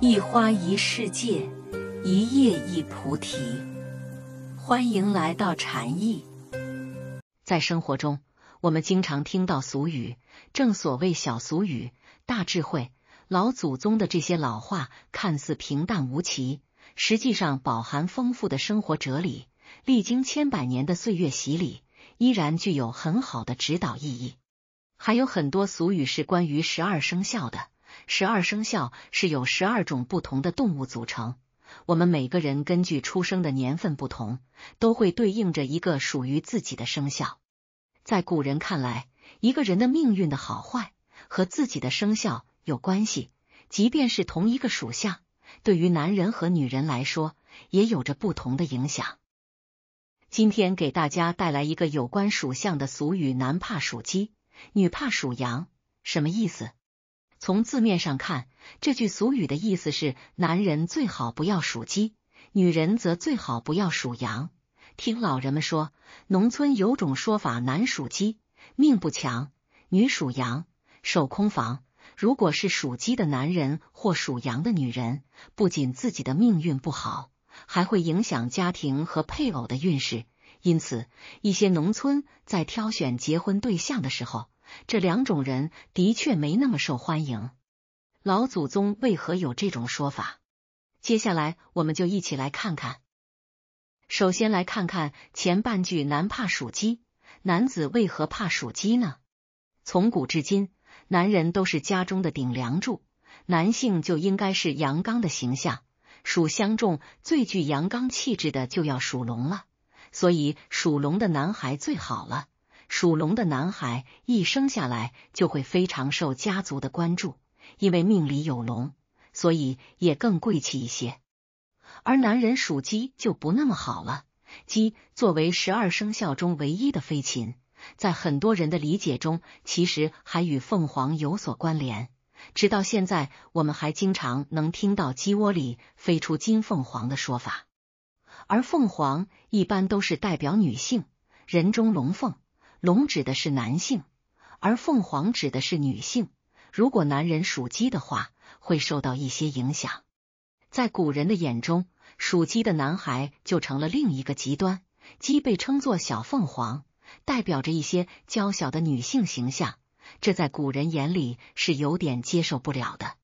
一花一世界，一叶一菩提。欢迎来到禅意。在生活中，我们经常听到俗语，正所谓“小俗语，大智慧”。老祖宗的这些老话看似平淡无奇，实际上饱含丰富的生活哲理，历经千百年的岁月洗礼，依然具有很好的指导意义。还有很多俗语是关于十二生肖的。十二生肖是由十二种不同的动物组成，我们每个人根据出生的年份不同，都会对应着一个属于自己的生肖。在古人看来，一个人的命运的好坏和自己的生肖有关系。即便是同一个属相，对于男人和女人来说，也有着不同的影响。今天给大家带来一个有关属相的俗语：男怕属鸡，女怕属羊，什么意思？从字面上看，这句俗语的意思是：男人最好不要属鸡，女人则最好不要属羊。听老人们说，农村有种说法，男属鸡命不强，女属羊守空房。如果是属鸡的男人或属羊的女人，不仅自己的命运不好，还会影响家庭和配偶的运势。因此，一些农村在挑选结婚对象的时候。这两种人的确没那么受欢迎，老祖宗为何有这种说法？接下来我们就一起来看看。首先来看看前半句“男怕属鸡”，男子为何怕属鸡呢？从古至今，男人都是家中的顶梁柱，男性就应该是阳刚的形象。属相中最具阳刚气质的就要属龙了，所以属龙的男孩最好了。属龙的男孩一生下来就会非常受家族的关注，因为命里有龙，所以也更贵气一些。而男人属鸡就不那么好了。鸡作为十二生肖中唯一的飞禽，在很多人的理解中，其实还与凤凰有所关联。直到现在，我们还经常能听到“鸡窝里飞出金凤凰”的说法。而凤凰一般都是代表女性，人中龙凤。龙指的是男性，而凤凰指的是女性。如果男人属鸡的话，会受到一些影响。在古人的眼中，属鸡的男孩就成了另一个极端。鸡被称作小凤凰，代表着一些娇小的女性形象，这在古人眼里是有点接受不了的。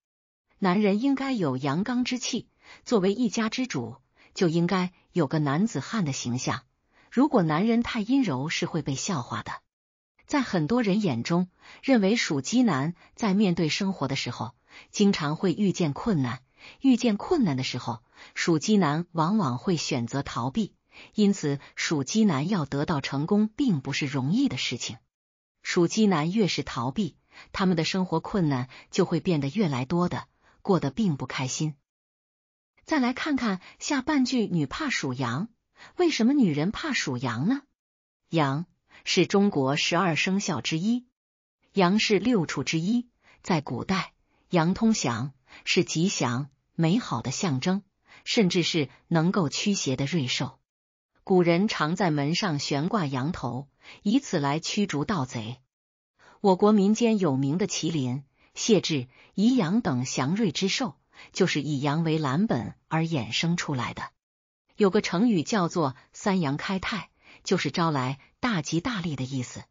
男人应该有阳刚之气，作为一家之主，就应该有个男子汉的形象。如果男人太阴柔，是会被笑话的。在很多人眼中，认为属鸡男在面对生活的时候，经常会遇见困难。遇见困难的时候，属鸡男往往会选择逃避。因此，属鸡男要得到成功，并不是容易的事情。属鸡男越是逃避，他们的生活困难就会变得越来多的，过得并不开心。再来看看下半句：女怕属羊。为什么女人怕属羊呢？羊是中国十二生肖之一，羊是六畜之一，在古代，羊通祥，是吉祥美好的象征，甚至是能够驱邪的瑞兽。古人常在门上悬挂羊头，以此来驱逐盗贼。我国民间有名的麒麟、獬豸、宜羊等祥瑞之兽，就是以羊为蓝本而衍生出来的。有个成语叫做“三阳开泰”，就是招来大吉大利的意思。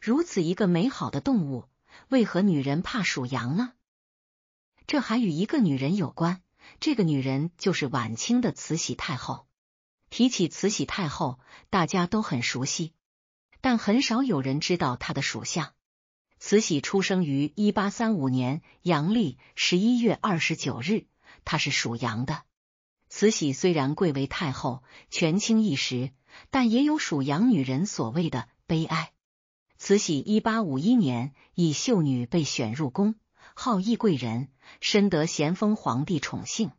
如此一个美好的动物，为何女人怕属羊呢？这还与一个女人有关，这个女人就是晚清的慈禧太后。提起慈禧太后，大家都很熟悉，但很少有人知道她的属相。慈禧出生于一八三五年阳历十一月二十九日，她是属羊的。慈禧虽然贵为太后，权倾一时，但也有属羊女人所谓的悲哀。慈禧一八五一年以秀女被选入宫，号懿贵人，深得咸丰皇帝宠幸。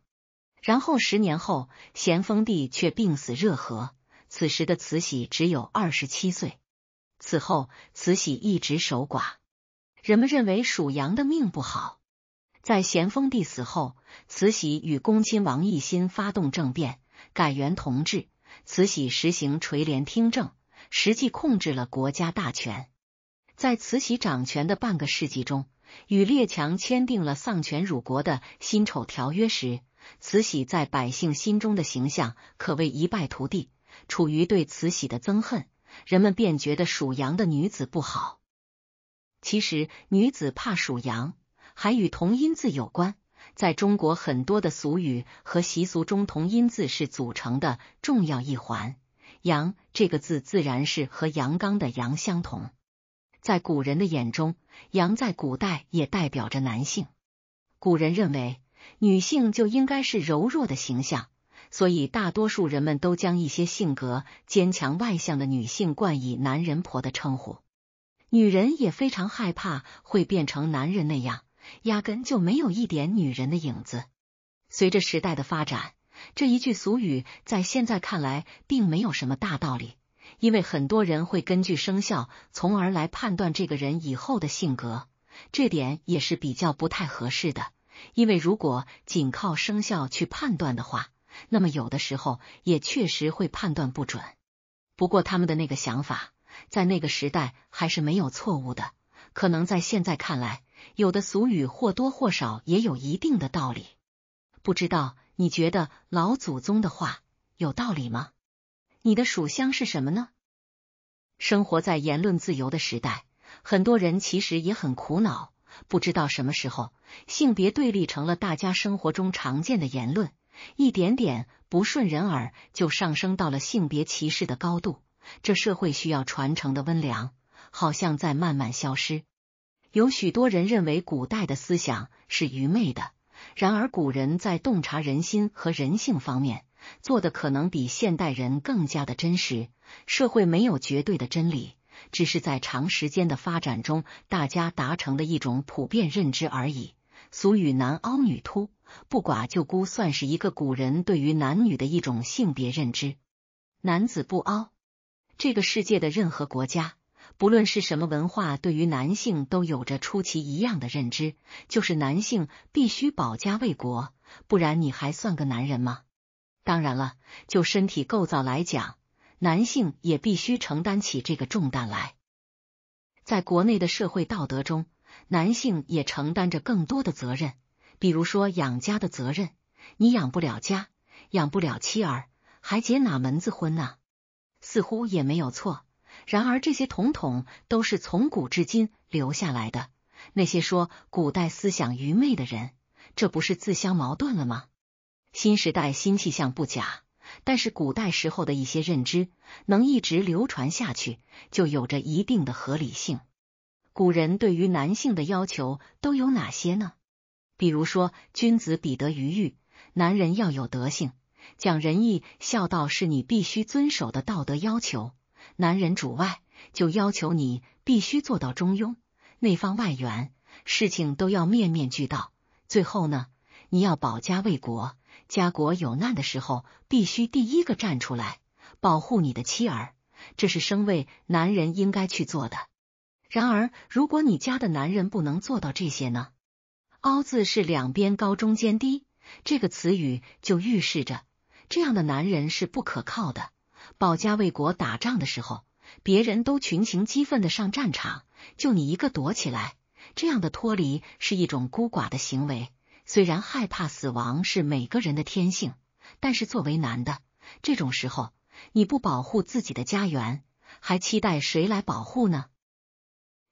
然后十年后，咸丰帝却病死热河，此时的慈禧只有二十七岁。此后，慈禧一直守寡。人们认为属羊的命不好。在咸丰帝死后，慈禧与恭亲王奕欣发动政变，改元同治。慈禧实行垂帘听政，实际控制了国家大权。在慈禧掌权的半个世纪中，与列强签订了丧权辱国的辛丑条约时，慈禧在百姓心中的形象可谓一败涂地。处于对慈禧的憎恨，人们便觉得属羊的女子不好。其实，女子怕属羊。还与同音字有关，在中国很多的俗语和习俗中，同音字是组成的重要一环。阳这个字自然是和阳刚的阳相同。在古人的眼中，阳在古代也代表着男性。古人认为，女性就应该是柔弱的形象，所以大多数人们都将一些性格坚强、外向的女性冠以“男人婆”的称呼。女人也非常害怕会变成男人那样。压根就没有一点女人的影子。随着时代的发展，这一句俗语在现在看来并没有什么大道理，因为很多人会根据生肖，从而来判断这个人以后的性格，这点也是比较不太合适的。因为如果仅靠生肖去判断的话，那么有的时候也确实会判断不准。不过他们的那个想法，在那个时代还是没有错误的，可能在现在看来。有的俗语或多或少也有一定的道理，不知道你觉得老祖宗的话有道理吗？你的属相是什么呢？生活在言论自由的时代，很多人其实也很苦恼，不知道什么时候性别对立成了大家生活中常见的言论，一点点不顺人耳就上升到了性别歧视的高度，这社会需要传承的温良好像在慢慢消失。有许多人认为古代的思想是愚昧的，然而古人在洞察人心和人性方面做的可能比现代人更加的真实。社会没有绝对的真理，只是在长时间的发展中，大家达成的一种普遍认知而已。俗语“男凹女凸，不寡就孤”，算是一个古人对于男女的一种性别认知。男子不凹，这个世界的任何国家。不论是什么文化，对于男性都有着出奇一样的认知，就是男性必须保家卫国，不然你还算个男人吗？当然了，就身体构造来讲，男性也必须承担起这个重担来。在国内的社会道德中，男性也承担着更多的责任，比如说养家的责任。你养不了家，养不了妻儿，还结哪门子婚呢？似乎也没有错。然而，这些统统都是从古至今留下来的。那些说古代思想愚昧的人，这不是自相矛盾了吗？新时代新气象不假，但是古代时候的一些认知能一直流传下去，就有着一定的合理性。古人对于男性的要求都有哪些呢？比如说，君子彼得于欲，男人要有德性，讲仁义、孝道是你必须遵守的道德要求。男人主外，就要求你必须做到中庸，内方外圆，事情都要面面俱到。最后呢，你要保家卫国，家国有难的时候，必须第一个站出来保护你的妻儿，这是身为男人应该去做的。然而，如果你家的男人不能做到这些呢？凹字是两边高中间低，这个词语就预示着这样的男人是不可靠的。保家卫国，打仗的时候，别人都群情激奋的上战场，就你一个躲起来，这样的脱离是一种孤寡的行为。虽然害怕死亡是每个人的天性，但是作为男的，这种时候你不保护自己的家园，还期待谁来保护呢？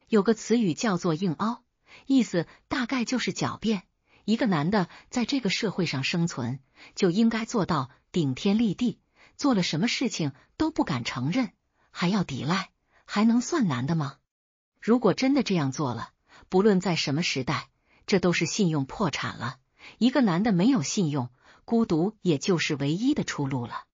有个词语叫做“硬凹”，意思大概就是狡辩。一个男的在这个社会上生存，就应该做到顶天立地。做了什么事情都不敢承认，还要抵赖，还能算男的吗？如果真的这样做了，不论在什么时代，这都是信用破产了。一个男的没有信用，孤独也就是唯一的出路了。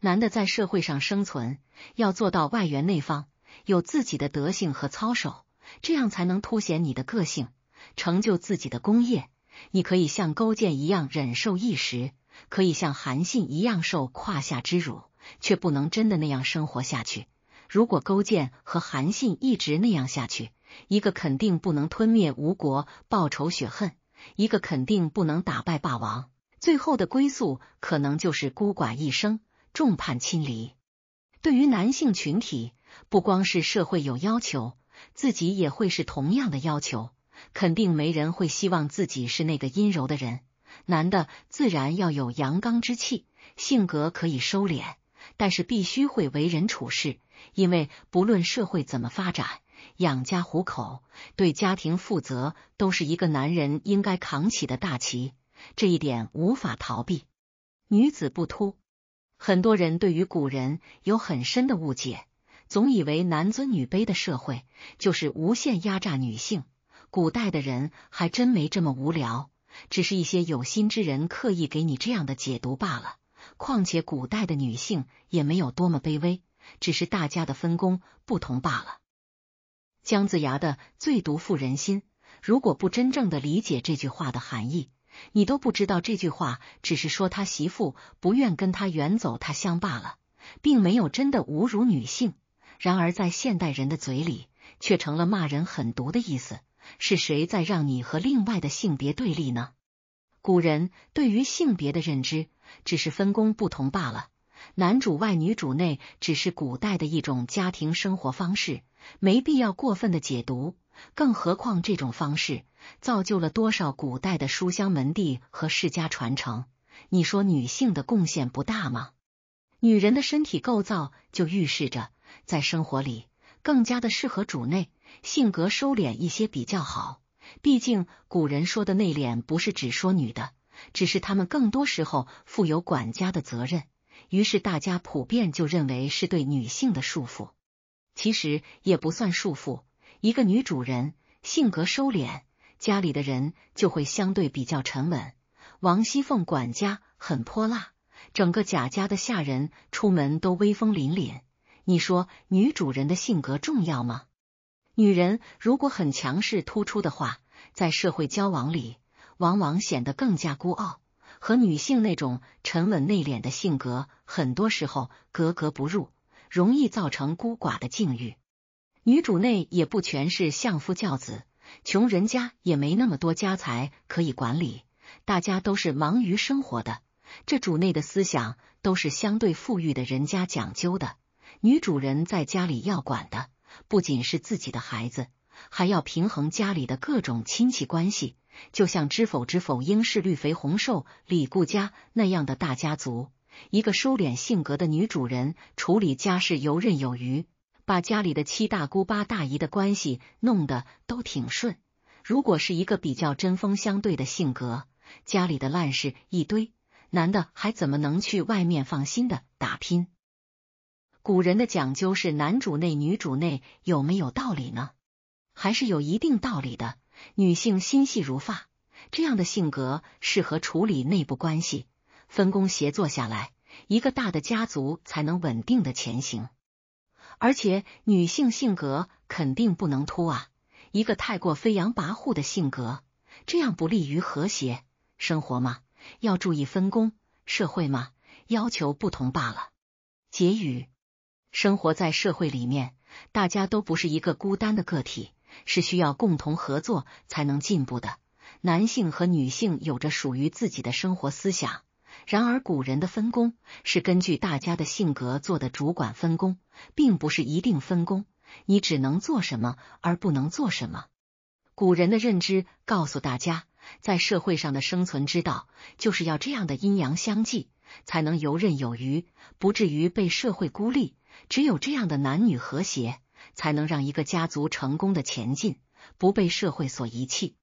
男的在社会上生存，要做到外圆内方，有自己的德性和操守，这样才能凸显你的个性，成就自己的功业。你可以像勾践一样忍受一时。可以像韩信一样受胯下之辱，却不能真的那样生活下去。如果勾践和韩信一直那样下去，一个肯定不能吞灭吴国报仇雪恨，一个肯定不能打败霸王，最后的归宿可能就是孤寡一生，众叛亲离。对于男性群体，不光是社会有要求，自己也会是同样的要求，肯定没人会希望自己是那个阴柔的人。男的自然要有阳刚之气，性格可以收敛，但是必须会为人处事。因为不论社会怎么发展，养家糊口、对家庭负责，都是一个男人应该扛起的大旗。这一点无法逃避。女子不突，很多人对于古人有很深的误解，总以为男尊女卑的社会就是无限压榨女性。古代的人还真没这么无聊。只是一些有心之人刻意给你这样的解读罢了。况且古代的女性也没有多么卑微，只是大家的分工不同罢了。姜子牙的“最毒妇人心”，如果不真正的理解这句话的含义，你都不知道这句话只是说他媳妇不愿跟他远走他乡罢了，并没有真的侮辱女性。然而在现代人的嘴里，却成了骂人狠毒的意思。是谁在让你和另外的性别对立呢？古人对于性别的认知只是分工不同罢了。男主外女主内只是古代的一种家庭生活方式，没必要过分的解读。更何况这种方式造就了多少古代的书香门第和世家传承，你说女性的贡献不大吗？女人的身体构造就预示着在生活里更加的适合主内。性格收敛一些比较好，毕竟古人说的内敛不是只说女的，只是他们更多时候负有管家的责任，于是大家普遍就认为是对女性的束缚。其实也不算束缚，一个女主人性格收敛，家里的人就会相对比较沉稳。王熙凤管家很泼辣，整个贾家的下人出门都威风凛凛。你说女主人的性格重要吗？女人如果很强势突出的话，在社会交往里往往显得更加孤傲，和女性那种沉稳内敛的性格很多时候格格不入，容易造成孤寡的境遇。女主内也不全是相夫教子，穷人家也没那么多家财可以管理，大家都是忙于生活的。这主内的思想都是相对富裕的人家讲究的，女主人在家里要管的。不仅是自己的孩子，还要平衡家里的各种亲戚关系。就像知否知否，应是绿肥红瘦李固家那样的大家族，一个收敛性格的女主人处理家事游刃有余，把家里的七大姑八大姨的关系弄得都挺顺。如果是一个比较针锋相对的性格，家里的烂事一堆，男的还怎么能去外面放心的打拼？古人的讲究是男主内女主内，有没有道理呢？还是有一定道理的。女性心细如发，这样的性格适合处理内部关系，分工协作下来，一个大的家族才能稳定的前行。而且女性性格肯定不能突啊，一个太过飞扬跋扈的性格，这样不利于和谐生活嘛。要注意分工，社会嘛要求不同罢了。结语。生活在社会里面，大家都不是一个孤单的个体，是需要共同合作才能进步的。男性和女性有着属于自己的生活思想。然而，古人的分工是根据大家的性格做的主管分工，并不是一定分工。你只能做什么，而不能做什么。古人的认知告诉大家，在社会上的生存之道，就是要这样的阴阳相济，才能游刃有余，不至于被社会孤立。只有这样的男女和谐，才能让一个家族成功的前进，不被社会所遗弃。